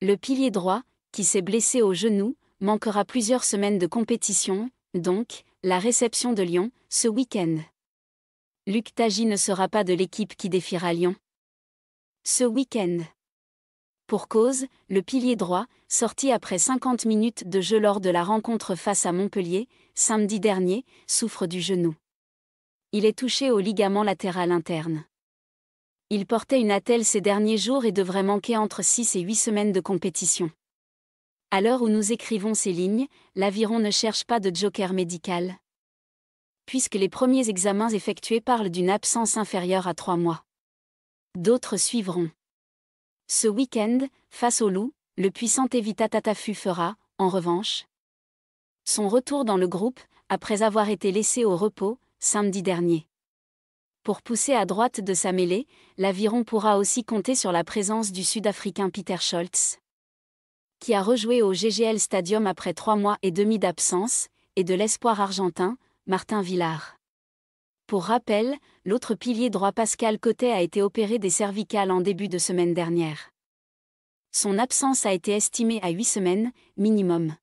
Le pilier droit, qui s'est blessé au genou, manquera plusieurs semaines de compétition, donc, la réception de Lyon, ce week-end. Luc Taji ne sera pas de l'équipe qui défiera Lyon. Ce week-end. Pour cause, le pilier droit, sorti après 50 minutes de jeu lors de la rencontre face à Montpellier, samedi dernier, souffre du genou. Il est touché au ligament latéral interne. Il portait une attelle ces derniers jours et devrait manquer entre 6 et 8 semaines de compétition. À l'heure où nous écrivons ces lignes, l'aviron ne cherche pas de joker médical. Puisque les premiers examens effectués parlent d'une absence inférieure à 3 mois. D'autres suivront. Ce week-end, face au loup, le puissant Evita Tatafu fera, en revanche, son retour dans le groupe, après avoir été laissé au repos, samedi dernier. Pour pousser à droite de sa mêlée, l'aviron pourra aussi compter sur la présence du Sud-Africain Peter Scholz, qui a rejoué au GGL Stadium après trois mois et demi d'absence, et de l'espoir argentin, Martin Villard. Pour rappel, l'autre pilier droit Pascal Côté a été opéré des cervicales en début de semaine dernière. Son absence a été estimée à huit semaines, minimum.